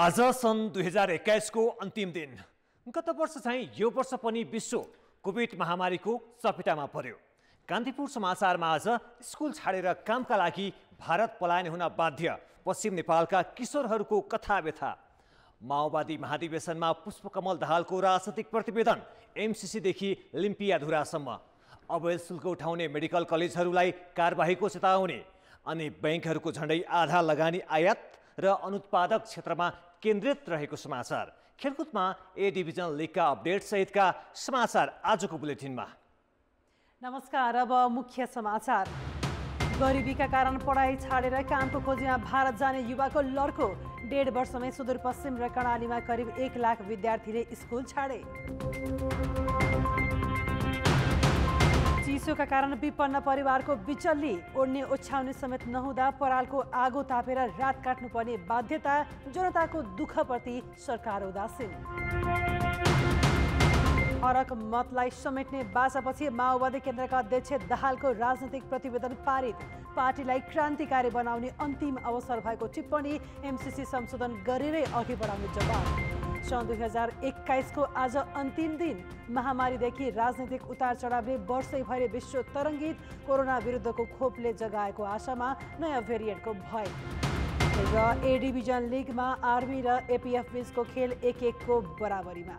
आज सन् दुई हजार एक्काइसको अन्तिम दिन गत वर्ष चाहिँ यो वर्ष पनि विश्व कोभिड महामारीको चपेटामा पर्यो कान्तिपुर समाचारमा आज स्कुल छाडेर कामका लागि भारत पलायन हुन बाध्य पश्चिम नेपालका किशोरहरूको कथा व्यथा माओवादी महाधिवेशनमा पुष्पकमल दाहालको राजनैतिक प्रतिवेदन एमसिसीदेखि लिम्पियाधुरासम्म अवैध शुल्क उठाउने मेडिकल कलेजहरूलाई कारवाहीको चेतावनी अनि ब्याङ्कहरूको झन्डै आधा लगानी आयात र अनुत्पादक क्षेत्रमा केन्द्रित रहेको समाचार खेलकुदमा ए डिभिजन लिगका अपडेट सहितका समाचार आजको बुलेटिनमा नमस्कार अब मुख्य समाचार गरिबीका कारण पढाइ छाडेर कामको खोजीमा भारत जाने युवाको लड्को डेढ वर्षमै सुदूरपश्चिम र कर्णालीमा करिब एक लाख विद्यार्थीले स्कुल छाडे चिसोका कारण विपन्न परिवारको बिचल्ली ओढ्ने ओछ्याउने समेत नहुँदा परालको आगो तापेर रात काट्नुपर्ने बाध्यता जनताको दुःखप्रति सरकार उदासीन फरक मतलाई समेट्ने बाचापछि माओवादी केन्द्रका अध्यक्ष दाहालको राजनैतिक प्रतिवेदन पारित पार्टीलाई क्रान्तिकारी बनाउने अन्तिम अवसर भएको टिप्पणी एमसिसी संशोधन गरेरै अघि बढाउने जवाब सन् दुई हजार एक्काइसको आज अन्तिम दिन महामारीदेखि राजनैतिक उतार चढावले वर्षैभरि विश्व तरङ्गित कोरोना विरुद्धको खोपले जगाएको आशामा नयाँ भेरिएन्टको भय र ए डिभिजन लिगमा आर्मी र एपिएफ बिचको खेल एक एकको बराबरीमा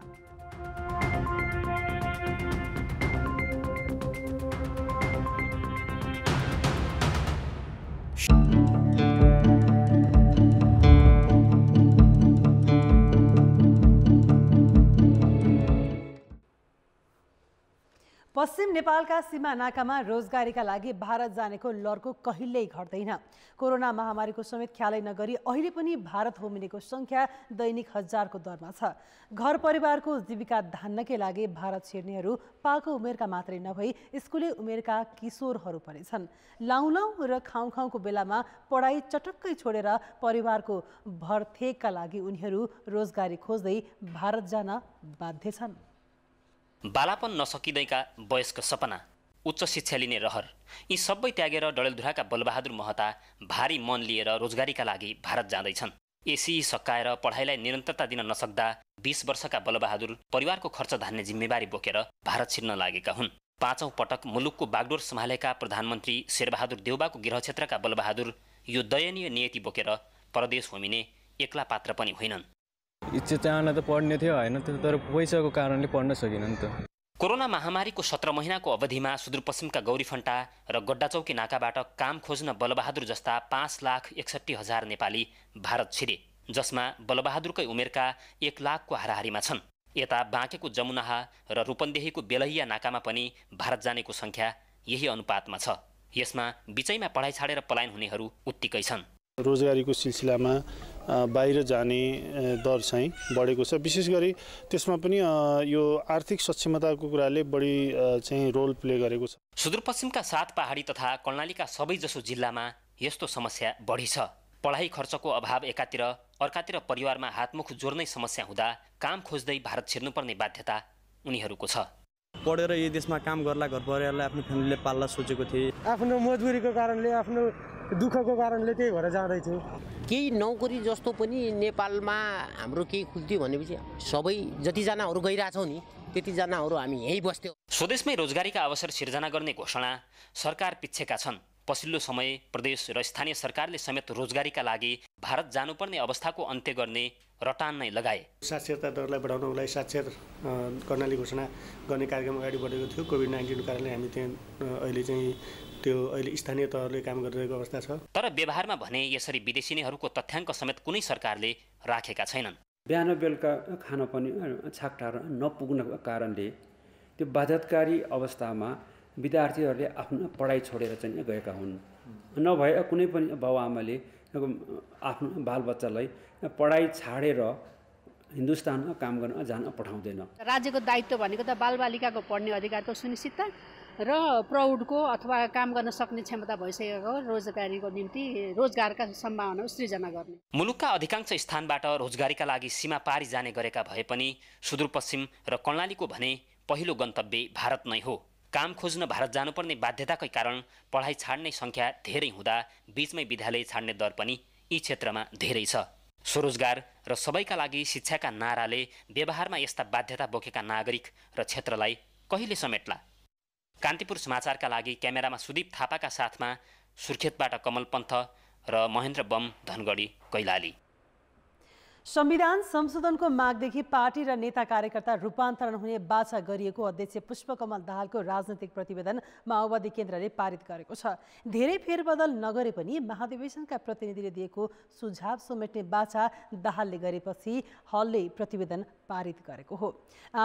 पश्चिम नेपालका सीमा नाकामा रोजगारीका लागि भारत जानेको लर्को कहिल्यै घट्दैन कोरोना महामारीको समेत ख्यालै नगरी अहिले पनि भारत होमिनेको सङ्ख्या दैनिक हजारको दरमा छ घर परिवारको जीविका धान्नकै लागि भारत छिर्नेहरू पाको उमेरका मात्रै नभई स्कुले उमेरका किशोरहरू पनि छन् लाउँ र खाउँ खाउँको बेलामा पढाइ चटक्कै छोडेर परिवारको भरथेकका लागि उनीहरू रोजगारी खोज्दै भारत जान बाध्य छन् बालापन नसकिँदैका वयस्क सपना उच्च शिक्षा लिने रहर यी सबै त्यागेर डडेलधुराका बलबहादुर महता भारी मन लिएर रोजगारीका लागि भारत जाँदैछन् एसी सकाएर पढाइलाई निरन्तरता दिन नसक्दा बिस वर्षका बलबहादुर परिवारको खर्च धान्ने जिम्मेवारी बोकेर भारत छिर्न लागेका हुन् पाँचौँ पटक मुलुकको बागडोर सम्हालेका प्रधानमन्त्री शेरबहादुर देउबाको गृह क्षेत्रका बलबहादुर यो दयनीय नियति बोकेर परदेश होमिने एक्ला पात्र पनि होइनन् इच्छा चाहना त पढ्ने थियो होइन तर पैसाको कारणले पढ्न सकिनँ नि त कोरोना महामारीको सत्र महिनाको अवधिमा सुदूरपश्चिमका गौरीफन्टा र गड्डाचौकी नाकाबाट काम खोज्न बलबहादुर जस्ता पाँच लाख एकसट्ठी हजार नेपाली भारत छिरे जसमा बलबहादुरकै उमेरका एक लाखको हाराहारीमा छन् यता बाँकेको जमुनाहा र रूपन्देहीको बेलहिया नाकामा पनि भारत जानेको सङ्ख्या यही अनुपातमा छ यसमा बिचैमा पढाइ छाडेर पलायन हुनेहरू उत्तिकै छन् रोजगारीको सिलसिलामा बाहिर जाने दर चाहिँ बढेको छ विशेष गरी त्यसमा पनि यो आर्थिक सक्षमताको कुराले बढी चाहिँ रोल प्ले गरेको छ सुदूरपश्चिमका सात पहाडी तथा कर्णालीका सबैजसो जिल्लामा यस्तो समस्या बढी छ पढाइ खर्चको अभाव एकातिर अर्कातिर परिवारमा हातमुख जोड्नै समस्या हुँदा काम खोज्दै भारत छिर्नुपर्ने बाध्यता उनीहरूको छ पढेर यो देशमा काम गर्ला घर परिवारलाई आफ्नो फ्यामिलीले पाल्ला सोचेको थिएँ आफ्नो मजबुरीको कारणले आफ्नो दुःखको कारणले त्यही भएर जाँदैछु केही नौकरी जस्तो पनि नेपालमा हाम्रो केही खुल्थ्यो भनेपछि सबै जतिजनाहरू गइरहेछौँ नि त्यतिजनाहरू हामी यहीँ बस्थ्यौँ स्वदेशमै रोजगारीका अवसर सिर्जना गर्ने घोषणा सरकार पिच्छेका छन् पछिल्लो समय प्रदेश र स्थानीय सरकारले समेत रोजगारीका लागि भारत जानुपर्ने अवस्थाको अन्त्य गर्ने रटान नै लगाए साक्षरता दरलाई बढाउनको लागि साक्षर कर्णाली घोषणा गर्ने कार्यक्रम अगाडि बढेको थियो कोभिड नाइन्टिनको कारणले हामी त्यहाँ अहिले चाहिँ त्यो अहिले स्थानीय तहले काम गरिरहेको अवस्था छ तर व्यवहारमा भने यसरी विदेशी नैहरूको तथ्याङ्क समेत कुनै सरकारले राखेका छैनन् बिहान बेलुका खान पनि छाकटार नपुग्नको कारणले त्यो बाध्यकारी अवस्थामा विद्यार्थीहरूले आफ्नो पढाइ छोडेर चाहिँ गएका हुन् नभए कुनै पनि बाबुआमाले आफ्नो बालबच्चालाई पढाइ छाडेर हिन्दुस्तानमा काम गर्न जान पठाउँदैन राज्यको दायित्व भनेको त बालबालिकाको पढ्ने अधिकारको सुनिश्चितता र प्रौढको अथवा काम गर्न सक्ने क्षमता भइसकेको रोजगारीको निम्ति रोजगारका सम्भावना सृजना गर्ने मुलुकका अधिकांश स्थानबाट रोजगारीका लागि सीमा पारि जाने गरेका भए पनि सुदूरपश्चिम र कर्णालीको भने पहिलो गन्तव्य भारत नै हो काम खोज्न भारत जानुपर्ने बाध्यताकै कारण पढाइ छाड्ने सङ्ख्या धेरै हुँदा बिचमै विद्यालय छाड्ने दर पनि यी क्षेत्रमा धेरै छ स्वरोजगार र सबैका लागि शिक्षाका नाराले व्यवहारमा यस्ता बाध्यता बोकेका नागरिक र क्षेत्रलाई कहिले समेट्ला कान्तिपुर समाचारका लागि क्यामेरामा सुदीप थापाका साथमा सुर्खेतबाट कमल पन्थ र महेन्द्र बम धनगढी कैलाली संविधान संशोधनको मागदेखि पार्टी र नेता कार्यकर्ता रूपान्तरण हुने बाछा गरिएको अध्यक्ष पुष्पकमल दाहालको राजनैतिक प्रतिवेदन माओवादी केन्द्रले पारित गरेको छ धेरै फेरबदल नगरे पनि महाधिवेशनका प्रतिनिधिले दिएको सुझाव समेट्ने बाछा दाहालले गरेपछि हलले प्रतिवेदन पारित गरेको हो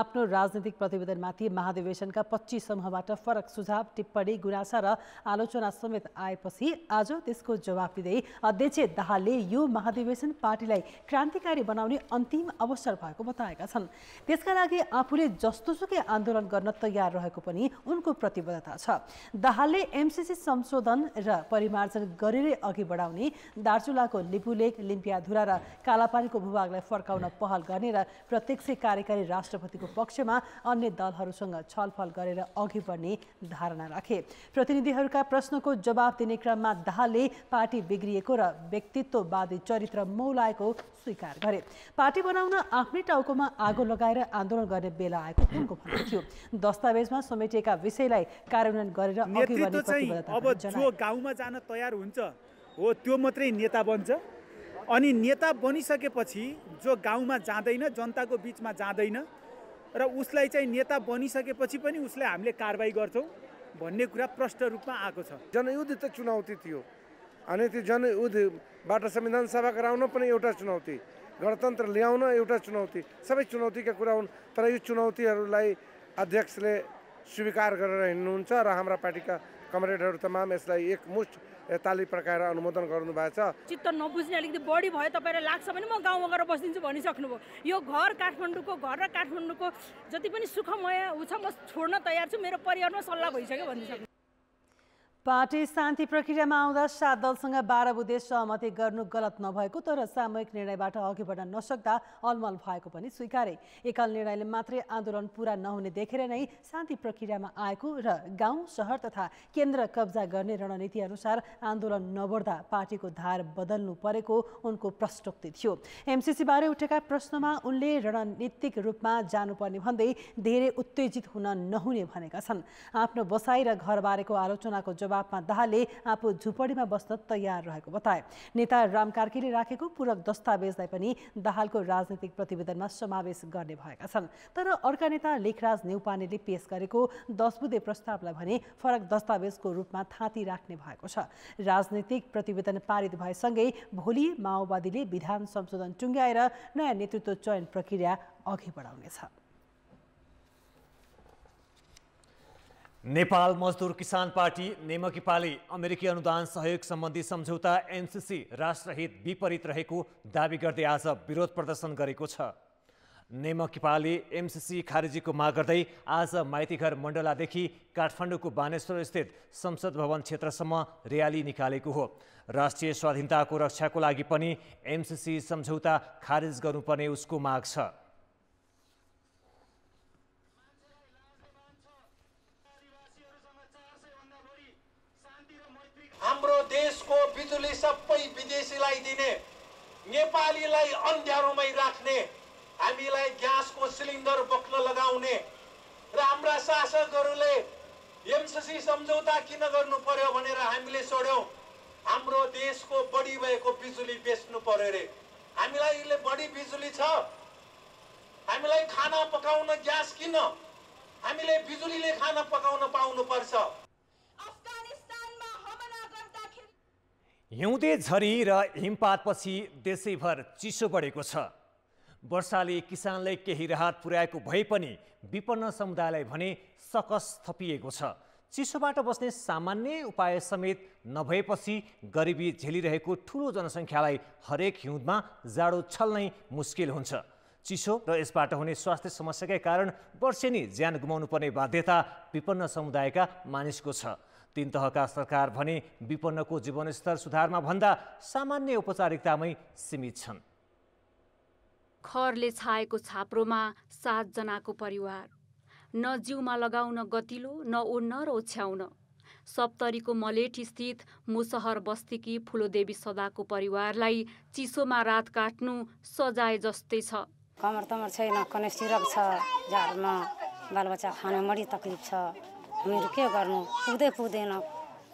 आफ्नो राजनैतिक प्रतिवेदनमाथि महाधिवेशनका पच्चिस समूहबाट फरक सुझाव टिप्पणी गुनासा र आलोचना समेत आएपछि आज त्यसको जवाफ दिँदै अध्यक्ष दाहालले यो महाधिवेशन पार्टीलाई क्रान्ति सरकारी बनाउने अन्तिम अवसर भएको बताएका छन् त्यसका लागि आफूले जस्तोसुकै आन्दोलन गर्न तयार रहेको पनि उनको प्रतिबद्धता छ दाहालले एमसिसी संशोधन र परिमार्जन गरेरै अघि बढाउने दार्चुलाको लिपुलेक लिम्पियाधुरा र कालापानीको भूभागलाई फर्काउन पहल गर्ने र प्रत्यक्ष कार्यकारी राष्ट्रपतिको पक्षमा अन्य दलहरूसँग छलफल गरेर अघि बढ्ने धारणा राखे प्रतिनिधिहरूका प्रश्नको जवाब दिने क्रममा दाहालले पार्टी बिग्रिएको र व्यक्तित्ववादी चरित्र मौलाएको स्वीकार प्रचार गरे पार्टी बनाउन आफ्नै टाउकोमा आगो लगाएर आन्दोलन गर्ने बेला आएको उनको भनाइ थियो दस्तावेजमा समेटिएका विषयलाई कार्यान्वयन गरेर अब जो गाउँमा जान तयार हुन्छ हो त्यो मात्रै नेता बन्छ अनि नेता बनिसकेपछि जो गाउँमा जाँदैन जनताको बिचमा जाँदैन र उसलाई चाहिँ नेता बनिसकेपछि पनि उसलाई हामीले कारवाही गर्छौँ भन्ने कुरा प्रष्ट रूपमा आएको छ जनयुद्ध त चुनौती थियो अनि त्यो जनयुद्धबाट संविधान सभा गराउन पनि एउटा चुनौती गणतन्त्र ल्याउन एउटा चुनौती सबै चुनौतीका कुरा हुन् तर यो चुनौतीहरूलाई अध्यक्षले स्वीकार गरेर हिँड्नुहुन्छ र हाम्रा पार्टीका कमरेडहरू तमाम यसलाई एकमुष्ट ताली प्रकाएर अनुमोदन गर्नुभएको छ चित्त नबुझ्ने अलिकति बढी भयो तपाईँलाई लाग्छ भने म गाउँमा गएर बसिदिन्छु भनिसक्नुभयो यो घर काठमाडौँको घर र काठमाडौँको जति पनि सुखमय छ म छोड्न तयार छु मेरो परिवारमा सल्लाह भइसक्यो भनिसक्नु पार्टी शान्ति प्रक्रियामा आउँदा सात दलसँग बाह्र बुधे सहमति गर्नु गलत नभएको तर सामूहिक निर्णयबाट अघि बढ्न नसक्दा अलमल भएको पनि स्वीकारे एकल निर्णयले मात्रै आन्दोलन पूरा नहुने देखेर नै शान्ति प्रक्रियामा आएको र गाउँ सहर तथा केन्द्र कब्जा गर्ने रणनीति अनुसार आन्दोलन नबढ्दा पार्टीको धार बदल्नु परेको उनको प्रस्तोक्ति थियो एमसिसीबारे उठेका प्रश्नमा उनले रणनीतिक रूपमा जानुपर्ने भन्दै धेरै उत्तेजित हुन नहुने भनेका छन् आफ्नो बसाई र घरबारेको आलोचनाको जवाब जवाबमा दाहालले आफू झुपडीमा बस्न तयार रहेको बताए नेता राम कार्कीले राखेको पूरक दस्तावेजलाई पनि दाहालको राजनीतिक प्रतिवेदनमा समावेश गर्ने भएका छन् तर अर्का नेता लेखराज नेउपानेले पेश गरेको दस प्रस्तावलाई भने फरक दस्तावेजको रूपमा थाँती राख्ने भएको छ राजनीतिक प्रतिवेदन पारित भएसँगै भोलि माओवादीले विधान संशोधन टुङ्ग्याएर नयाँ नेतृत्व चयन प्रक्रिया अघि बढाउनेछ नेपाल मजदुर किसान पार्टी नेमकीपाले अमेरिकी अनुदान सहयोग सम्बन्धी सम्झौता एनसिसी राष्ट्रहित विपरीत रहेको दावी गर्दै आज विरोध प्रदर्शन गरेको छ नेमकीपाले एमसिसी खारेजीको माग गर्दै आज माइतीघर मण्डलादेखि काठमाडौँको बानेश्वरस्थित संसद भवन क्षेत्रसम्म र्याली निकालेको हो राष्ट्रिय स्वाधीनताको रक्षाको लागि पनि एमसिसी सम्झौता खारेज गर्नुपर्ने उसको माग छ देशको बिजुली सबै विदेशीलाई दिने नेपालीलाई अन्ध्यारोमै राख्ने हामीलाई ग्यासको सिलिन्डर बोक्न लगाउने र हाम्रा शासकहरूले एमसिसी सम्झौता किन गर्नु पर्यो भनेर हामीले छोड्यौँ हाम्रो देशको बढी भएको बिजुली बेच्नु पर्यो अरे हामीलाई बढी बिजुली छ हामीलाई खाना पकाउन ग्यास किन हामीले बिजुलीले खाना पकाउन पाउनुपर्छ हिउँदे झरी र हिमपातपछि देशैभर चिसो बढेको छ वर्षाले किसानलाई केही राहत पुर्याएको भए पनि विपन्न समुदायलाई भने सकस थपिएको छ चिसोबाट बस्ने सामान्य उपाय समेत नभएपछि गरिबी झेलिरहेको ठुलो जनसङ्ख्यालाई हरेक हिउँदमा जाडो छल्नै मुस्किल हुन्छ चिसो र यसबाट हुने स्वास्थ्य समस्याकै कारण वर्षेनी ज्यान गुमाउनु पर्ने बाध्यता विपन्न समुदायका मानिसको छ तीन तहका सरकार भने विपन्नको जीवनस्तर सुधारमा भन्दा सामान्य औपचारिकतामै सीमित छन् खरले छाएको छाप्रोमा सातजनाको परिवार न जिउमा लगाउन गतिलो न ओढ्न र ओछ्याउन सप्तरीको मलेठ स्थित मुसहर बस्तीकी फुलोदेवी सदाको परिवारलाई चिसोमा रात काट्नु सजाय जस्तै छ कमर तमर छैन सिरप छ झारमा बालबच्चा खान बढी तकलिफ छ हामीहरू के गर्नु पुग्दै पुग्दैन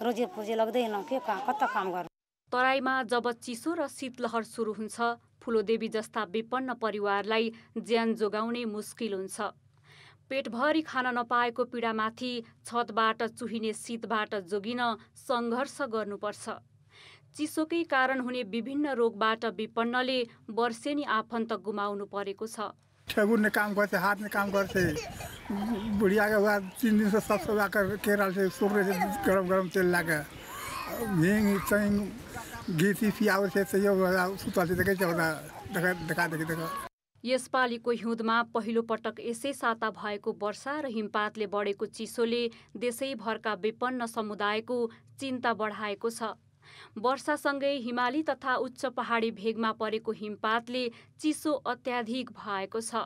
रोजी पुजी लाग्दैन के कहाँ कता काम गर्नु तराईमा जब चिसो र शीतलहर सुरु हुन्छ फुलोदेवी जस्ता विपन्न परिवारलाई ज्यान जोगाउने मुस्किल हुन्छ पेटभरि खान नपाएको पीडामाथि छतबाट चुहिने शीतबाट जोगिन सङ्घर्ष गर्नुपर्छ चिसोकै कारण हुने विभिन्न रोगबाट विपन्नले वर्षेनी आफन्त गुमाउनु परेको छ ठेगुरले काम गर्छ हातले काम गर्छ बुढियाको बाद तिन दिनसँ सब सफा के रहल गरम गरम तेल लए कऽ चाहिँ चैङ घिसी पियाबै छै तैयो सुतल छै देखै छै देखा देखा देखि देख यसपालिको हिउँदमा पहिलो पटक यसै साता भएको वर्षा र हिमपातले बढेको चिसोले देशैभरका विपन्न समुदायको चिन्ता बढाएको छ वर्षासँगै हिमाली तथा उच्च पहाडी भेगमा परेको हिमपातले चिसो अत्याधिक भएको छ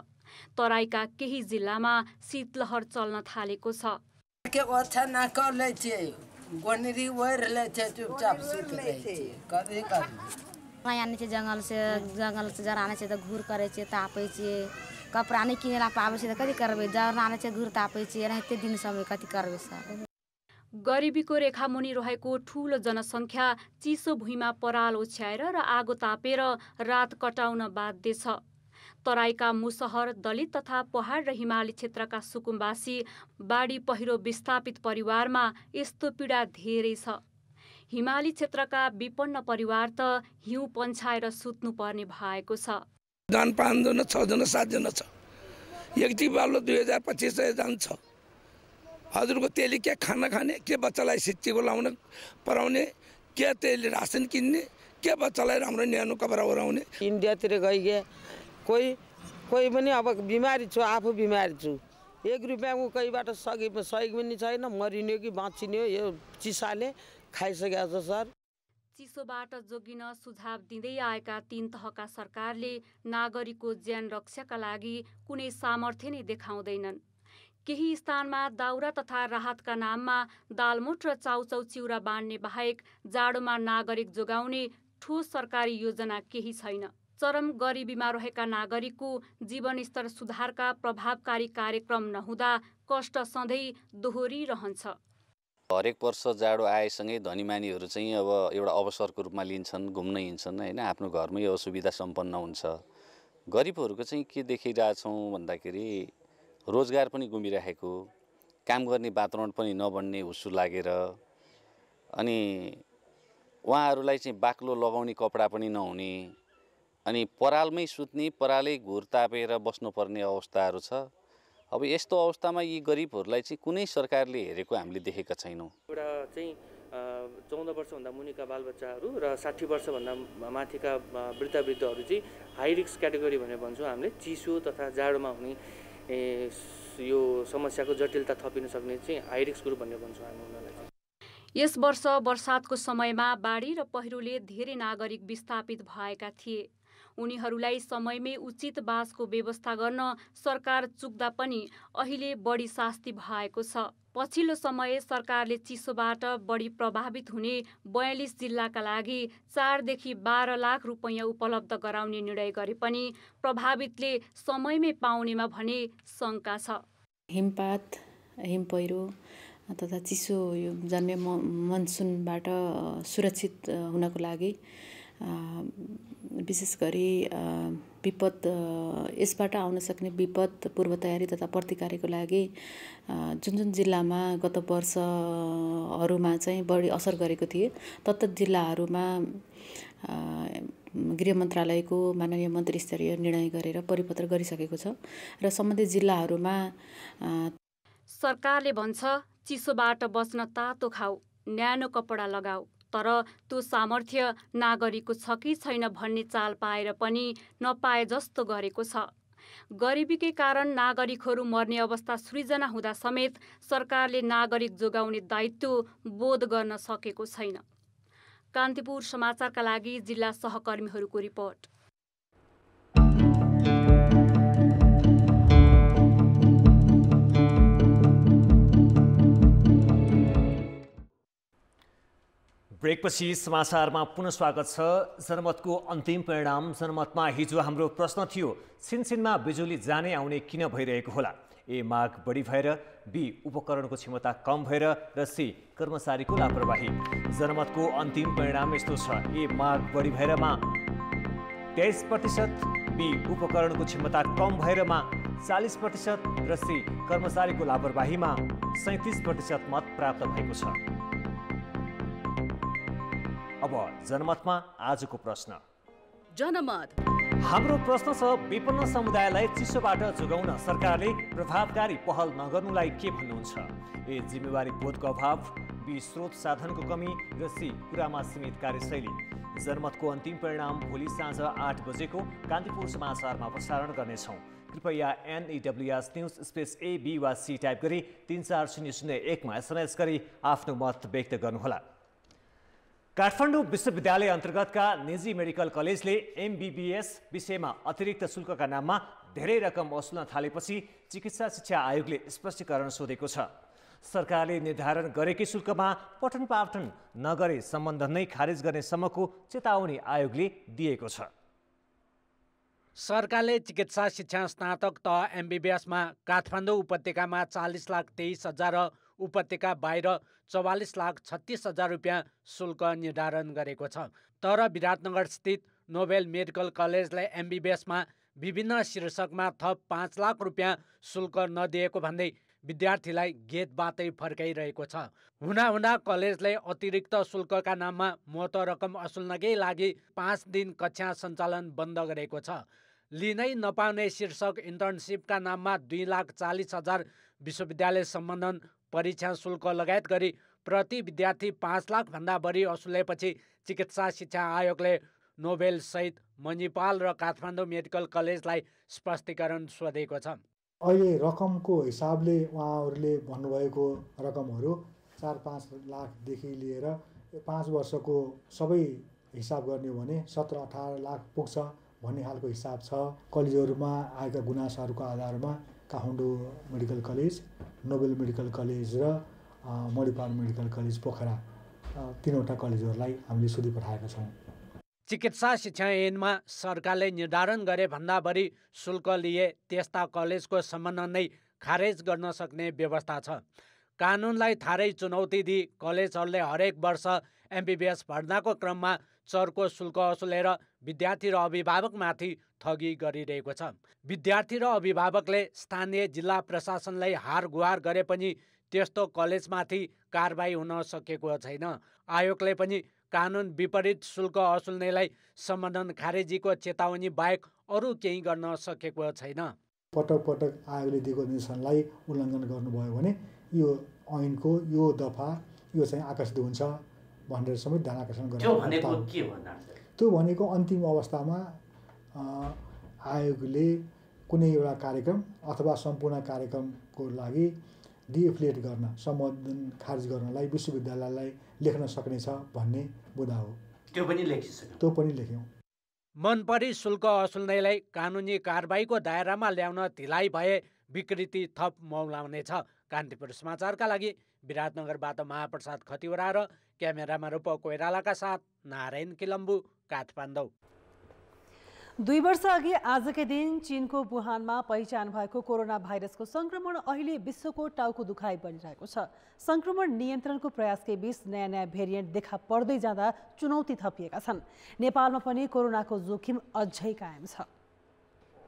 तराईका केही जिल्लामा शीतलहर चल्न थालेको छ जङ्गल से जङ्गल से करै छियै तापै छियै कपड़ा नै किनेर पाबै छियै कति कथी करबै जड़ आनै छियै तापै छियै रहते दिन सबै कति करबै सर गरिबीको रेखामुनि रहेको ठूलो जनसङ्ख्या चिसो भुइँमा पराल ओछ्याएर र आगो तापेर रात कटाउन बाध्य छ तराईका मुसहर दलित तथा पहाड र हिमाली क्षेत्रका सुकुम्बासी बाढी पहिरो विस्थापित परिवारमा यस्तो पीडा धेरै छ हिमाली क्षेत्रका विपन्न परिवार त हिउँ पन्छाएर सुत्नुपर्ने भएको छ पाँचजना छजना सातजना छ एक दुई हजार पच्चिस जान्छ हजुरको त्यसले के खाना खाने के बच्चालाई सिच्चीको लाउन पराउने के त्यसले रासन किन्ने के बच्चालाई राम्रो न्यानो कपडा ओराउने इन्डियातिर गइगे कोही कोही पनि अब बिमारी छु आफू बिमारी छु एक रुपियाँको कहीँबाट सके सकेको पनि छैन मरिने कि बाँचिने यो चिसाले खाइसकेको छ सर चिसोबाट जोगिन सुझाव दिँदै आएका तीन तहका सरकारले नागरिकको ज्यान रक्षाका लागि कुनै सामर्थ्य नै देखाउँदैनन् केही स्थानमा दाउरा तथा राहतका नाममा दालमुट र चाउचाउ चिउरा बाँड्ने बाहेक जाडोमा नागरिक जोगाउने ठोस सरकारी योजना केही छैन चरम गरिबीमा रहेका नागरिकको जीवनस्तर सुधारका प्रभावकारी कार्यक्रम नहुँदा कष्ट सधैँ दोहोरिरहन्छ हरेक वर्ष जाडो आएसँगै धनीमानीहरू चाहिँ अब एउटा अवसरको रूपमा लिन्छन् घुम्न हिँड्छन् होइन आफ्नो घरमै असुविधा सम्पन्न हुन्छ गरिबहरूको चाहिँ के देखिरहेछौँ भन्दाखेरि रोजगार पनि गुमिराखेको काम गर्ने वातावरण पनि नबन्ने हुसु लागेर अनि उहाँहरूलाई चाहिँ बाक्लो लगाउने कपडा पनि नहुने अनि परालमै सुत्ने परालै घुर तापेर बस्नुपर्ने अवस्थाहरू छ अब यस्तो अवस्थामा यी गरिबहरूलाई चाहिँ कुनै सरकारले हेरेको हामीले देखेका छैनौँ एउटा चाहिँ चौध वर्षभन्दा मुनिका बालबच्चाहरू र साठी वर्षभन्दा माथिका वृद्ध चाहिँ हाई रिक्स क्याटेगोरी भनेर भन्छौँ हामीले चिसो तथा जाडोमा हुने यो समस्याको जटिलता थपिन सक्ने चाहिँ हाइरिक्स ग्रुप भनेर भन्छौँ हामी उनीहरूलाई यस वर्ष बर्सातको समयमा बाढी र पहिरोले धेरै नागरिक विस्थापित भएका थिए उनीहरूलाई समयमै उचित बासको व्यवस्था गर्न सरकार चुक्दा पनि अहिले बढी शास्ति भएको छ पछिल्लो समय सरकारले चिसोबाट बढी प्रभावित हुने बयालिस जिल्लाका लागि चारदेखि बाह्र लाख रुपैयाँ उपलब्ध गराउने निर्णय गरे पनि प्रभावितले समयमै पाउनेमा भने शङ्का छ हिमपात हिम पहिरो तथा चिसो यो जन्मे मनसुनबाट सुरक्षित हुनको लागि विशेष गरी विपद यसबाट आउन सक्ने विपद पूर्व तयारी तथा प्रतिकारको लागि जुन जुन जिल्लामा गत वर्षहरूमा चाहिँ बढी असर गरेको थिए तत्त जिल्लाहरूमा गृह मन्त्रालयको माननीय मन्त्री स्तरीय निर्णय गरेर परिपत्र गरिसकेको छ र सम्बन्धित जिल्लाहरूमा सरकारले भन्छ चिसोबाट बस्न तातो खाऊ न्यानो कपडा लगाऊ तर त्यो सामर्थ्य नागरिकको छ कि छैन भन्ने चाल पाएर पनि नपाए जस्तो गरेको छ गरिबीकै कारण नागरिकहरू मर्ने अवस्था सृजना हुँदा समेत सरकारले नागरिक जोगाउने दायित्व बोध गर्न सकेको छैन कान्तिपुर समाचारका लागि जिल्ला सहकर्मीहरूको रिपोर्ट ब्रेकपछि समाचारमा पुनः स्वागत छ जनमतको अन्तिम परिणाम जनमतमा हिजो हाम्रो प्रश्न थियो छिनछिनमा बिजुली जाने आउने किन भइरहेको होला ए माग बढी भएर बी उपकरणको क्षमता कम भएर र सी कर्मचारीको लापरवाही जनमतको अन्तिम परिणाम यस्तो छ ए माग बढी भएरमा तेइस प्रतिशत बी उपकरणको क्षमता कम भएरमा चालिस प्रतिशत र सी कर्मचारीको लापरवाहीमा सैँतिस प्रतिशत मत प्राप्त भएको छ अब जनमतमा आजको प्रश्न जनमत हाम्रो प्रश्न छ विपन्न समुदायलाई चिसोबाट जोगाउन सरकारले प्रभावकारी पहल नगर्नुलाई के भन्नुहुन्छ ए जिम्मेवारी बोधको अभाव बी स्रोत साधनको कमी र सी कुरामा सीमित कार्यशैली जनमतको अन्तिम परिणाम भोलि साँझ आठ बजेको कान्तिपुर समाचारमा प्रसारण गर्नेछौँ कृपया NEWS news space A B वा सी टाइप गरी तिन चार शून्य शून्य एकमा एसएमएस गरी आफ्नो मत व्यक्त गर्नुहोला काठमाडौँ विश्वविद्यालय अन्तर्गतका निजी मेडिकल कलेजले एमबिबिएस विषयमा अतिरिक्त शुल्कका नाममा धेरै रकम वसुल्न थालेपछि चिकित्सा शिक्षा आयोगले स्पष्टीकरण सोधेको छ सरकारले निर्धारण गरेकै शुल्कमा पठन पाठन नगरे सम्बन्ध नै खारेज गर्ने सम्मको चेतावनी आयोगले दिएको छ सरकारले चिकित्सा शिक्षा स्नातक तह एमबिबिएसमा काठमाडौँ उपत्यकामा चालिस लाख तेइस हजार र उपत्यका बाहिर चौवालिस लाख छत्तिस हजार रुपियाँ शुल्क निर्धारण गरेको छ तर विराटनगर स्थित नोबेल मेडिकल कलेजलाई एमबिबिएसमा विभिन्न शीर्षकमा थप पाँच लाख रुपियाँ शुल्क नदिएको भन्दै विद्यार्थीलाई गेटबाटै फर्काइरहेको छ हुनाहुना कलेजले अतिरिक्त शुल्कका नाममा मोत रकम असुल्नकै लागि पाँच दिन कक्षा सञ्चालन बन्द गरेको छ लिनै नपाउने शीर्षक इन्टर्नसिपका नाममा दुई लाख चालिस हजार विश्वविद्यालय सम्बन्धन परीक्षा शुल्क लगायत गरी प्रति विद्यार्थी पाँच लाखभन्दा बढी असुलेपछि चिकित्सा शिक्षा आयोगले नोबेलसहित मणिपाल र काठमाडौँ मेडिकल कलेजलाई स्पष्टीकरण सोधेको छ अहिले रकमको हिसाबले उहाँहरूले भन्नुभएको रकमहरू चार पाँच लाखदेखि लिएर पाँच वर्षको सबै हिसाब गर्ने हो भने सत्र अठार लाख पुग्छ भन्ने खालको हिसाब छ कलेजहरूमा आएका गुनासाहरूको आधारमा Kathmandu medical college Nobel medical college र मणिपाल मेडिकल कलेज पोखरा तिनवटा कलेजहरूलाई हामीले पठाएका छौँ चिकित्सा शिक्षा ऐनमा सरकारले निर्धारण गरे भन्दा बढी शुल्क लिए त्यस्ता कलेजको सम्बन्ध नै खारेज गर्न सक्ने व्यवस्था छ कानुनलाई थारै चुनौती दिई कलेजहरूले हरेक वर्ष एमबिबिएस भर्नाको क्रममा चरको शुल्क असुलेर विद्यार्थी र अभिभावकमाथि ठगी गरिरहेको छ विद्यार्थी र अभिभावकले स्थानीय जिल्ला प्रशासनलाई हार गुहार गरे पनि त्यस्तो कलेजमाथि कारवाही हुन सकेको छैन आयोगले पनि कानुन विपरीत शुल्क असुल्नेलाई सम्बन्धन खारेजीको चेतावनी बाहेक अरू केही गर्न सकेको छैन पटक पटक आयोगले दिएको निर्देशनलाई उल्लङ्घन गर्नुभयो भने यो ऐनको यो दफा यो चाहिँ आकर्षित हुन्छ भनेर समेत ध्यान आकर्षण गर्छ त्यो भनेको अन्तिम अवस्थामा आयोगले कुनै एउटा कार्यक्रम अथवा सम्पूर्ण कार्यक्रमको लागि डिएफलेट गर्न सम्बोधन खारेज गर्नलाई विश्वविद्यालयलाई लेख्न सक्नेछ भन्ने बुधा हो त्यो पनि लेखिसक्यो त्यो पनि लेख्यौँ मन परी शुल्क असुल्नेलाई कानुनी कारवाहीको दायरामा ल्याउन ढिलाइ भए विकृति थप मौलाउनेछ कान्तिपुर समाचारका लागि विराटनगरबाट महाप्रसाद खतिवरा र क्यामेरामा रूप कोइरालाका साथ नारायण किलम्बु काठमाडौँ दुई वर्ष अघि आजकै दिन चिनको वुहानमा पहिचान भएको कोरोना भाइरसको सङ्क्रमण अहिले विश्वको टाउको दुखाइ बनिरहेको छ सङ्क्रमण नियन्त्रणको प्रयासकै बीच नयाँ नयाँ भेरिएन्ट देखा पर्दै जाँदा चुनौती थपिएका छन् नेपालमा पनि कोरोनाको जोखिम अझै कायम छ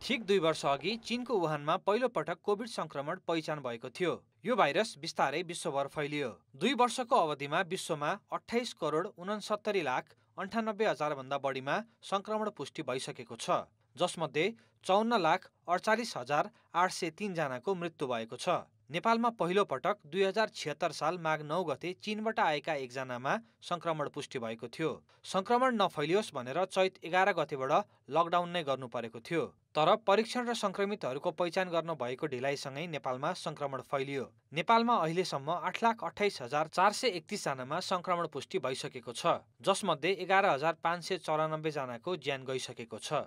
ठिक दुई वर्ष अघि चिनको वुहानमा पहिलो पटक कोभिड सङ्क्रमण पहिचान भएको थियो यो भाइरस बिस्तारै विश्वभर फैलियो दुई वर्षको अवधिमा विश्वमा अठाइस करोड उनसत्तरी लाख अन्ठानब्बे हजारभन्दा बढीमा सङ्क्रमण पुष्टि भइसकेको छ जसमध्ये चौन्न लाख अडचालिस हजार आठ सय तिनजनाको मृत्यु भएको छ नेपालमा पहिलो पटक दुई हजार छिहत्तर साल माघ नौ गते चीनबाट आएका एकजनामा सङ्क्रमण पुष्टि भएको थियो सङ्क्रमण नफैलियोस् भनेर चैत एघार गतेबाट लकडाउन नै गर्नु परेको थियो तर परीक्षण र सङ्क्रमितहरूको पहिचान गर्न भएको ढिलाइसँगै नेपालमा सङ्क्रमण फैलियो नेपालमा अहिलेसम्म आठ लाख अठाइस हजार चार सय एकतिसजनामा सङ्क्रमण पुष्टि भइसकेको छ जसमध्ये एघार हजार पाँच सय चौरानब्बेजनाको ज्यान गइसकेको छ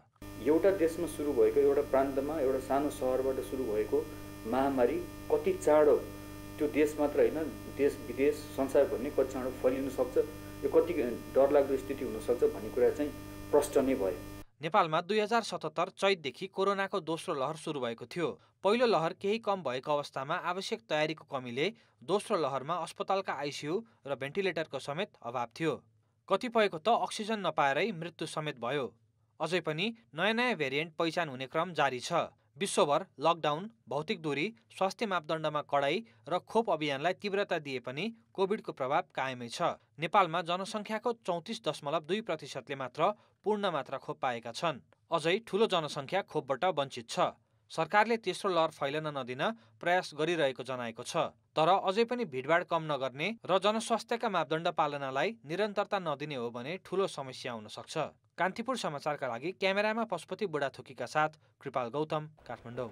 एउटा देशमा सुरु भएको एउटा प्रान्तमा एउटा सानो सहरबाट सुरु भएको महामारी कति चाँडो त्यो देश मात्र होइन देश विदेश संसार भन्ने कति चाँडो फैलिन सक्छ यो कति डरलाग्दो स्थिति हुनसक्छ भन्ने कुरा चाहिँ प्रष्ट नै भयो नेपालमा दुई हजार सतहत्तर चैतदेखि कोरोनाको दोस्रो लहर सुरु भएको थियो पहिलो लहर केही कम भएको अवस्थामा आवश्यक तयारीको कमीले दोस्रो लहरमा अस्पतालका आइसियु र भेन्टिलेटरको समेत अभाव थियो कतिपयको त अक्सिजन नपाएरै मृत्यु समेत भयो अझै पनि नयाँ नयाँ भेरिएन्ट पहिचान हुने क्रम जारी छ विश्वभर लकडाउन भौतिक दूरी स्वास्थ्य मापदण्डमा कडाई र खोप अभियानलाई तीव्रता दिए पनि कोभिडको प्रभाव कायमै छ नेपालमा जनसङ्ख्याको चौतिस दशमलव दुई प्रतिशतले मात्र पूर्ण मात्रा खोप पाएका छन् अझै ठूलो जनसङ्ख्या खोपबाट वञ्चित छ सरकारले तेस्रो लहर फैलन नदिन प्रयास गरिरहेको जनाएको छ तर अझै पनि भिडभाड कम नगर्ने र जनस्वास्थ्यका मापदण्ड पालनालाई निरन्तरता नदिने हो भने ठूलो समस्या आउन सक्छ कान्तिपुर समाचारका लागि क्यामेरामा पशुपति बुढाथोकीका साथ कृपाल गौतम काठमाडौँ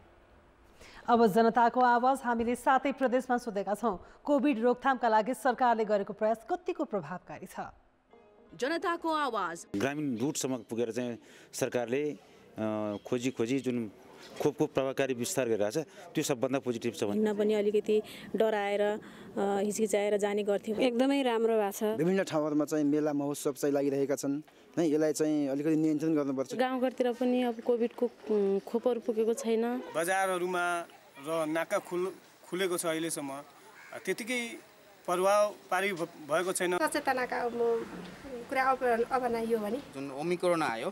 अब जनताको आवाज हामीले सातै प्रदेशमा सोधेका छौँ कोभिड रोकथामका लागि सरकारले गरेको प्रयास कतिको प्रभावकारी छ जनताको आवाज ग्रामीण रुटसम्म पुगेर चाहिँ सरकारले खोजी खोजी जुन खोपको प्रभावकारी विस्तार गरिरहेको छ त्यो सबभन्दा पोजिटिभ छ भन्न पनि अलिकति डराएर हिचकिचाएर जाने गर्थ्यो एकदमै राम्रो भएको छ विभिन्न ठाउँहरूमा चाहिँ मेला महोत्सव चाहिँ लागिरहेका छन् यसलाई चाहिँ अलिकति नियन्त्रण गर्नुपर्छ गाउँघरतिर पनि अब कोभिडको खोपहरू पुगेको छैन बजारहरूमा र नाका खुल खुलेको छ अहिलेसम्म त्यतिकै प्रभाव पारि भएको छैन सचेतनाका कुरा भने जुन ओमिक्रोन आयो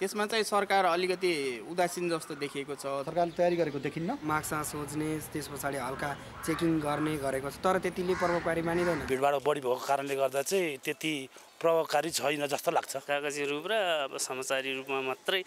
त्यसमा चाहिँ सरकार अलिकति उदासीन जस्तो देखिएको छ सरकारले तयारी गरेको देखिन्न माक्सा सोच्ने त्यस पछाडि हल्का चेकिङ गर्ने गरेको छ तर त्यतिले प्रभावकारी मानिँदैन भिडभाड बढी भएको कारणले गर्दा चाहिँ त्यति प्रभावकारी छैन जस्तो लाग्छ कागजी रूप र अब समाचारी रूपमा मात्रै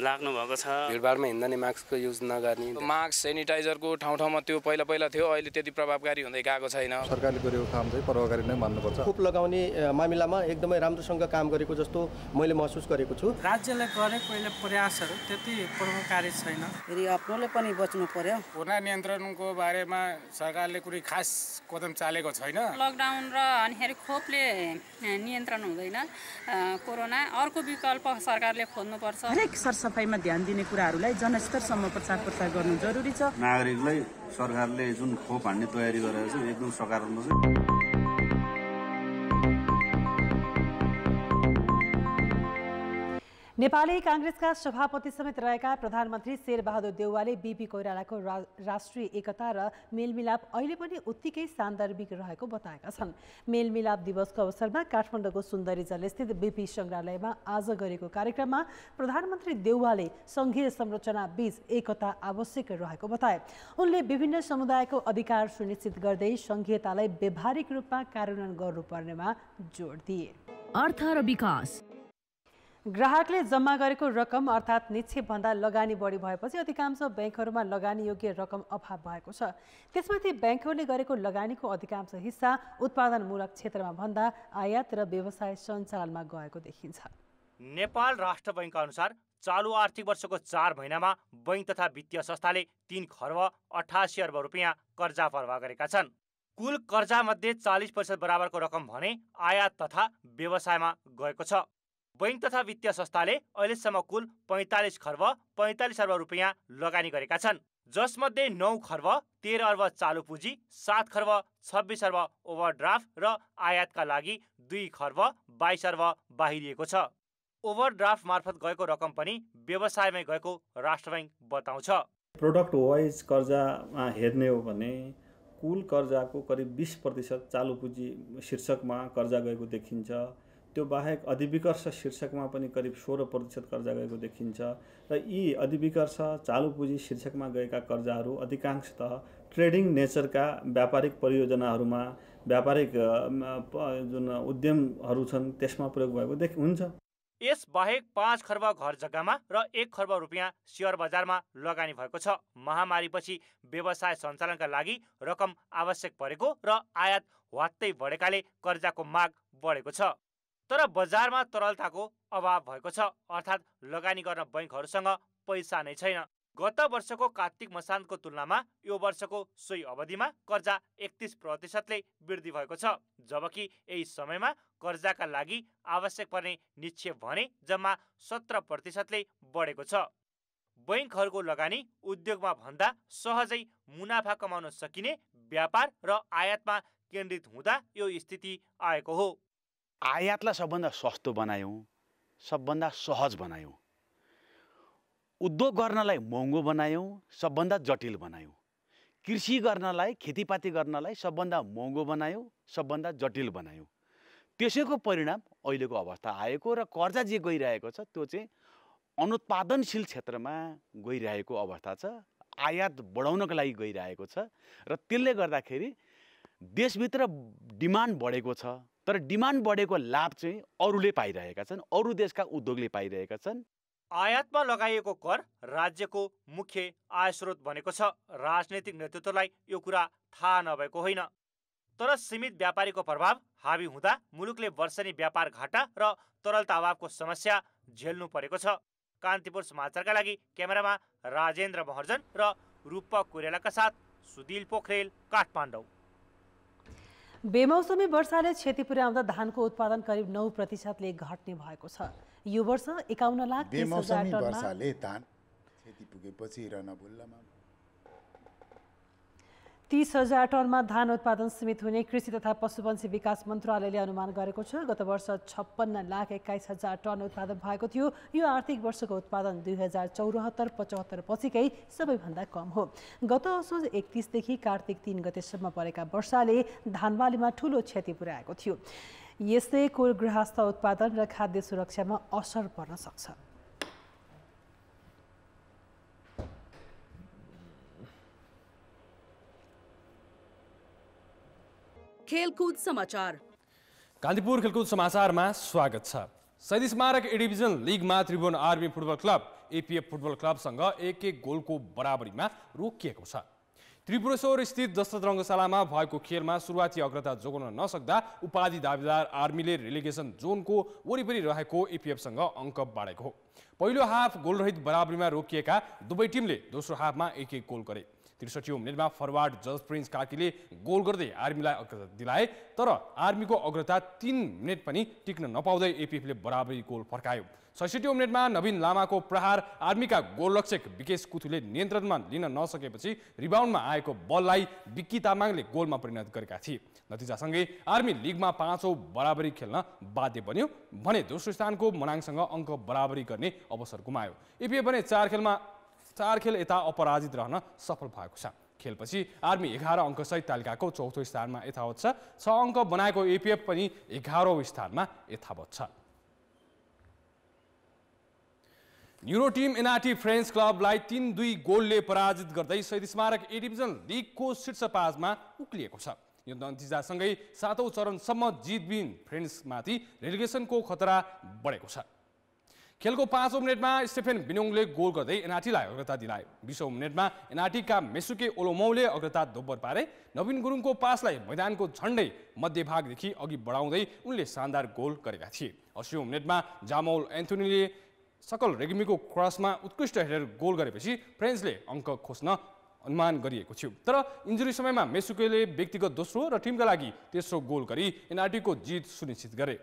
लाग्नु भएको छ भिडभाडमा हिँड्दा नै मास्कको युज नगर्ने मास्क सेनिटाइजरको ठाउँ ठाउँमा त्यो पहिला पहिला थियो अहिले त्यति प्रभावकारी हुँदै गएको छैन सरकारले गरेको काम चाहिँ प्रभावकारी नै मान्नुपर्छ खोप लगाउने मामिलामा एकदमै राम्रोसँग काम गरेको जस्तो मैले महसुस गरेको छु राज्यले गरेको पहिले प्रयासहरू त्यति प्रभावकारी छैन फेरि आफ्नोले पनि बच्नु पर्यो कोरोना नियन्त्रणको बारेमा सरकारले कुनै खास कदम चालेको छैन लकडाउन र अनि खोपले नियन्त्रण हुँदैन कोरोना अर्को विकल्प सरकारले खोज्नुपर्छ हरेक सरसफाइमा ध्यान दिने कुराहरूलाई जनस्तरसम्म प्रचार प्रसार गर्नु जरुरी छ नागरिकलाई सरकारले जुन खोप हान्ने तयारी गरेको छ एकदम सकारात्मक नेपाली काङ्ग्रेसका सभापति समेत रहेका प्रधानमन्त्री शेरबहादुर देउवाले बिपी कोइरालाको रा राष्ट्रिय एकता र मेलमिलाप अहिले पनि उत्तिकै सान्दर्भिक रहेको बताएका छन् मेलमिलाप दिवसको अवसरमा काठमाडौँको सुन्दरी जलस्थित बिपी सङ्ग्रहालयमा आज गरेको कार्यक्रममा प्रधानमन्त्री देउवाले सङ्घीय संरचना बीच एकता आवश्यक रहेको बताए उनले विभिन्न समुदायको अधिकार सुनिश्चित गर्दै सङ्घीयतालाई व्यवहारिक रूपमा कार्यान्वयन गर्नुपर्नेमा जोड दिए अर्थ र विकास ग्राहकले जम्मा गरेको रकम अर्थात् निक्षेपभन्दा लगानी बढी भएपछि अधिकांश ब्याङ्कहरूमा लगानी योग्य रकम अभाव भएको छ त्यसमाथि ब्याङ्कहरूले गरेको लगानीको अधिकांश हिस्सा उत्पादनमूलक क्षेत्रमा भन्दा आयात र व्यवसाय सञ्चालनमा गएको देखिन्छ नेपाल राष्ट्र बैङ्क अनुसार चालु आर्थिक वर्षको चार महिनामा बैङ्क तथा वित्तीय संस्थाले तिन खर्ब अठासी अर्ब रुपियाँ कर्जा प्रवाह गरेका छन् कुल कर्जामध्ये चालिस प्रतिशत बराबरको रकम भने आयात तथा व्यवसायमा गएको छ बैङ्क तथा वित्तीय संस्थाले अहिलेसम्म कुल पैँतालिस खर्ब पैँतालिस अर्ब रुपियाँ लगानी गरेका छन् जसमध्ये नौ खर्ब तेह्र अर्ब चालु पुँजी सात खर्ब छब्बिस अर्ब ओभरड्राफ्ट र आयातका लागि दुई खर्ब बाइस अर्ब बाहिरिएको छ ओभरड्राफ्ट मार्फत गएको रकम पनि व्यवसायमै गएको राष्ट्र ब्याङ्क बताउँछ प्रोडक्ट वाइज कर्जामा हेर्ने हो भने कुल कर्जाको करिब बिस प्रतिशत चालु पुँजी शीर्षकमा कर्जा गएको देखिन्छ त्यो बाहेक अधिविकर्ष शीर्षकमा पनि करिब सोह्र प्रतिशत कर्जा गएको देखिन्छ र यी अधिविकर्ष चालु पुँजी शीर्षकमा गएका कर्जाहरू अधिकांशत ट्रेडिङ नेचरका व्यापारिक परियोजनाहरूमा व्यापारिक जुन उद्यमहरू छन् त्यसमा प्रयोग भएको देख हुन्छ यस बाहेक पाँच खर्ब घर जग्गामा र एक खर्ब रुपियाँ सेयर बजारमा लगानी भएको छ महामारीपछि व्यवसाय सञ्चालनका लागि रकम आवश्यक परेको र आयात वात्तै बढेकाले कर्जाको माग बढेको छ तर बजारमा तरलताको अभाव भएको छ अर्थात् लगानी गर्न बैङ्कहरूसँग पैसा नै छैन गत वर्षको कार्तिक मसान्तको तुलनामा यो वर्षको सोही अवधिमा कर्जा एकतिस प्रतिशतले वृद्धि भएको छ जबकि यही समयमा कर्जाका लागि आवश्यक पर्ने निक्षेप भने जम्मा सत्र प्रतिशतले बढेको छ बैङ्कहरूको लगानी उद्योगमा भन्दा सहजै मुनाफा कमाउन सकिने व्यापार र आयातमा केन्द्रित हुँदा यो स्थिति आएको हो आयातलाई सबभन्दा सस्तो बनायौँ सबभन्दा सहज बनायौँ उद्योग गर्नलाई महँगो बनायौँ सबभन्दा जटिल बनायौँ कृषि गर्नलाई खेतीपाती गर्नलाई सबभन्दा महँगो बनायौँ सबभन्दा जटिल बनायौँ त्यसैको परिणाम अहिलेको अवस्था आएको र कर्जा जे गइरहेको छ त्यो चाहिँ अनुत्पादनशील क्षेत्रमा गइरहेको अवस्था छ आयात बढाउनको लागि गइरहेको छ र त्यसले गर्दाखेरि देशभित्र डिमान्ड बढेको छ तर डिमान्ड बढेको लाभ चाहिँ अरूले पाइरहेका छन् अरू देशका उद्योगले पाइरहेका छन् आयातमा लगाइएको कर राज्यको मुख्य आय स्रोत भनेको छ राजनैतिक नेतृत्वलाई यो कुरा थाहा नभएको होइन तर सीमित व्यापारीको प्रभाव हावी हुँदा मुलुकले वर्षनी व्यापार घाटा र तरलता अभावको समस्या झेल्नु परेको छ कान्तिपुर समाचारका लागि क्यामेरामा राजेन्द्र महर्जन र रूपक कोरेलाका साथ सुदिल पोखरेल काठमाडौँ बेमौसमी वर्षाले क्षति पुर्याउँदा धानको उत्पादन करिब नौ प्रतिशतले घट्ने भएको छ यो वर्ष एकाउन्न लाख बेमौसमी वर्षाले धान क्षति पुगेपछि र तिस हजार टनमा धान उत्पादन सीमित हुने कृषि तथा पशुवंशी विकास मन्त्रालयले अनुमान गरेको छ गत वर्ष छप्पन्न लाख एक्काइस हजार टन उत्पादन भएको थियो यो आर्थिक वर्षको उत्पादन दुई हजार चौरात्तर पचहत्तर पछिकै सबैभन्दा कम हो गत असोज एकतिसदेखि कार्तिक तिन गतेसम्म परेका वर्षाले धानबालीमा ठुलो क्षति पुर्याएको थियो यसले कुल गृहस्थ उत्पादन र खाद्य सुरक्षामा असर पर्न सक्छ खेलकुद समाचार कान्तिपुर खेलकुद समाचारमा स्वागत छ शैदी स्मारक ए डिभिजन लिगमा Tribhuvan army football club APF football क्लबसँग एक एक गोलको बराबरीमा रोकिएको छ त्रिपुरेश्वर स्थित दशरथ रङ्गशालामा भएको खेलमा सुरुवाती अग्रता जोगाउन नसक्दा उपाधि दावेदार आर्मीले रिलिगेसन जोनको वरिपरि रहेको एपिएफसँग अङ्क बाँडेको हो पहिलो हाफ गोलरहित बराबरीमा रोकिएका दुवै टिमले दोस्रो हाफमा एक एक गोल गरे त्रिसठी मिनटमा फरवार्ड प्रिन्स कार्कीले गोल गर्दै आर्मीलाई अग्रता दिलाए तर आर्मीको अग्रता तिन मिनट पनि टिक्न नपाउँदै एपिएफले बराबरी गोल फर्कायो सैसठी मिनटमा नवीन लामाको प्रहार आर्मीका गोलरक्षक विकेश कुथुले नियन्त्रणमा लिन नसकेपछि रिबाउन्डमा आएको बललाई विक्की तामाङले गोलमा परिणत गरेका थिए नतिजासँगै आर्मी लिगमा पाँचौँ बराबरी खेल्न बाध्य बन्यो भने दोस्रो स्थानको मनाङसँग अङ्क बराबरी गर्ने अवसर गुमायो एपिएफ भने चार खेलमा चार खेल यता अपराजित रहन सफल भएको छ खेलपछि आर्मी एघार अङ्कसहित तालिकाको चौथो स्थानमा यथावत छ छ अङ्क बनाएको एपिएफ पनि एघारौँ स्थानमा यथावत छ न्युरो टिम एनआरटी फ्रेन्च क्लबलाई तिन दुई गोलले पराजित गर्दै शहीद स्मारक ए डिभिजन लिगको शीर्ष पाँचमा उक्लिएको छ यो नतिजासँगै सातौँ चरणसम्म जितबिन फ्रेन्समाथि रेलिगेसनको खतरा बढेको छ खेलको पाँचौँ मिनटमा स्टेफेन बिनोङले गोल गर्दै एनआरटीलाई अग्रता दिलायो बिसौँ मिनटमा एनआरटीका मेसुके ओलोमौले अग्रता दोब्बर पारे नवीन गुरुङको पासलाई मैदानको झन्डै मध्यभागदेखि अघि बढाउँदै उनले शानदार गोल गरेका थिए असीौँ मिनटमा जामौल एन्थोनीले सकल रेग्मीको क्रसमा उत्कृष्ट हेरेर गोल गरेपछि फ्रेन्चले अङ्क खोज्न अनुमान गरिएको थियो तर इन्जुरी समयमा मेसुकेले व्यक्तिगत दोस्रो र टिमका लागि तेस्रो गोल गरी एनआरटीको जित सुनिश्चित गरे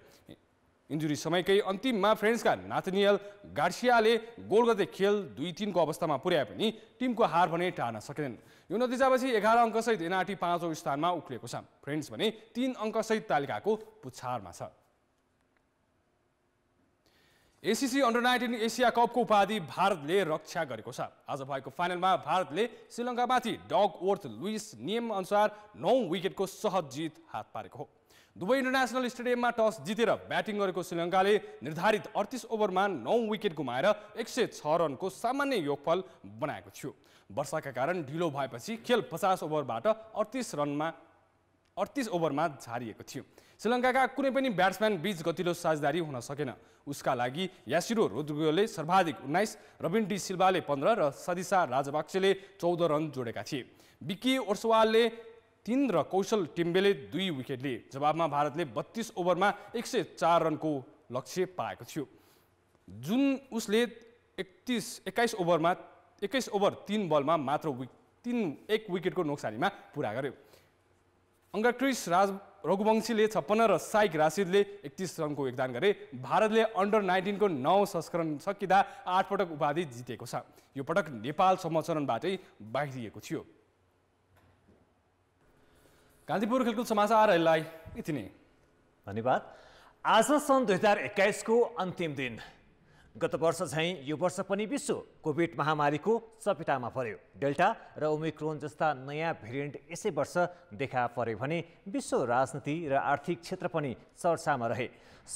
इन्जुरी समयकै अन्तिममा फ्रेन्ड्सका नाथनियल गार्सियाले गोल गर्दै खेल दुई तिनको अवस्थामा पुर्याए पनि टिमको हार भने टार्न सकेनन् यो नतिजापछि एघार अङ्कसहित एनआरटी पाँचौँ स्थानमा उक्लिएको छ फ्रेन्ड्स भने तिन अङ्कसहित तालिकाको पुछारमा छ एसिसी अन्डर नाइन्टिन एसिया कपको उपाधि भारतले रक्षा गरेको छ आज भएको फाइनलमा भारतले श्रीलङ्कामाथि डग ओर्थ लुइस अनुसार नौ विकेटको सहज जित हात पारेको हो दुबई इन्टरनेसनल स्टेडियममा टस जितेर ब्याटिङ गरेको श्रीलङ्काले निर्धारित अडतिस ओभरमा नौ विकेट गुमाएर एक सय छ रनको सामान्य योगफल बनाएको थियो वर्षाका कारण ढिलो भएपछि खेल पचास ओभरबाट अडतिस रनमा अडतिस ओभरमा झारिएको थियो श्रीलङ्काका कुनै पनि ब्याट्सम्यान बीच गतिलो साझेदारी हुन सकेन उसका लागि यासिरो रोद्रिगोले सर्वाधिक उन्नाइस रविन डी सिल्भाले पन्ध्र र सदिसा राजबाक्सेले चौध रन जोडेका थिए विकी ओर्सवालले तिन र कौशल टिम्बेले दुई विकेट लिए जवाबमा भारतले बत्तिस ओभरमा एक सय चार रनको लक्ष्य पाएको थियो जुन उसले एकतिस एक्काइस ओभरमा एक्काइस ओभर तिन बलमा मात्र विक तिन एक विकेटको नोक्सानीमा पुरा गर्यो अङ्गाक्रिस राज रघुवंशीले छप्पन्न र साइक राशिदले एकतिस रनको योगदान गरे भारतले अन्डर नाइन्टिनको नौ संस्करण सकिँदा आठ पटक उपाधि जितेको छ यो पटक नेपाल समचरणबाटै बाहिरिएको थियो कान्तिपुर खेलकुद समाचारहरूलाई यति नै धन्यवाद आज सन् दुई हजार एक्काइसको अन्तिम दिन गत वर्ष झैँ यो वर्ष पनि विश्व कोभिड महामारीको चपेटामा पर्यो डेल्टा र ओमिक्रोन जस्ता नयाँ भेरिएन्ट यसै वर्ष देखा पर्यो भने विश्व राजनीति र रा आर्थिक क्षेत्र पनि चर्चामा रहे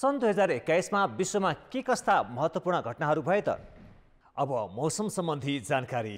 सन् दुई हजार एक्काइसमा विश्वमा के कस्ता महत्त्वपूर्ण घटनाहरू भए त अब मौसम सम्बन्धी जानकारी